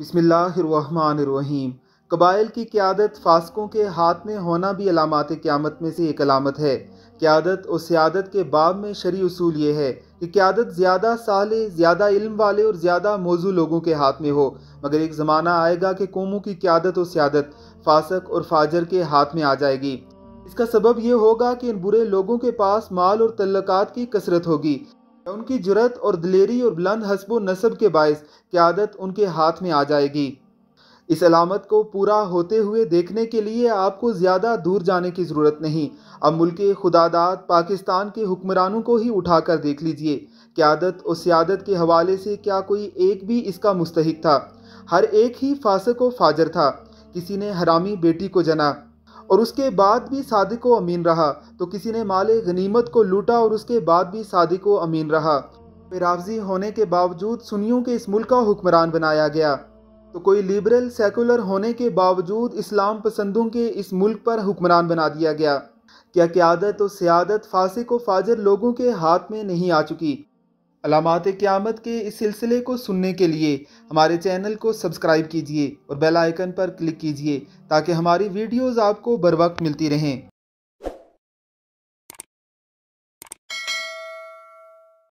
बिसमीम कबाइल की क्यादत फासकों के हाथ में होना भी अलामत क़्यामत में से एक अलामत है क्यादत और सियादत के बाब में शरी असूल ये है कि क्यादत ज़्यादा साल ज़्यादा इल्म वाले और ज़्यादा मौजू लोगों के हाथ में हो मगर एक ज़माना आएगा कि कौमों की क्यादत और सियादत फासक और फाजर के हाथ में आ जाएगी इसका सबब यह होगा कि इन बुरे लोगों के पास माल और तल्लक़ात की कसरत होगी उनकी जुरत और दिलेरी और बुलंद हसब नसब के बायस क्यादत उनके हाथ में आ जाएगी इस अलामत को पूरा होते हुए देखने के लिए आपको ज़्यादा दूर जाने की ज़रूरत नहीं अब मुल्क खुदादात पाकिस्तान के हुक्मरानों को ही उठाकर देख लीजिए क्यादत और सियादत के हवाले से क्या कोई एक भी इसका मुस्तक था हर एक ही फासक व फाजर था किसी ने हरामी बेटी को जना और उसके बाद भी सादिक व अमीन रहा तो किसी ने माल गनीमत को लूटा और उसके बाद भी सादिक व अमीन रहा पेरावजी होने के बावजूद सुनियों के इस मुल्क का हुक्मरान बनाया गया तो कोई लिबरल सेकुलर होने के बावजूद इस्लाम पसंदों के इस मुल्क पर हुक्मरान बना दिया गया क्या क्यादत और सियादत फासिक व फाजर लोगों के हाथ में नहीं आ चुकी अलामत क़्यामत के इस सिलसिले को सुनने के लिए हमारे चैनल को सब्सक्राइब कीजिए और बेल आइकन पर क्लिक कीजिए ताकि हमारी वीडियोस आपको बर वक्त मिलती रहें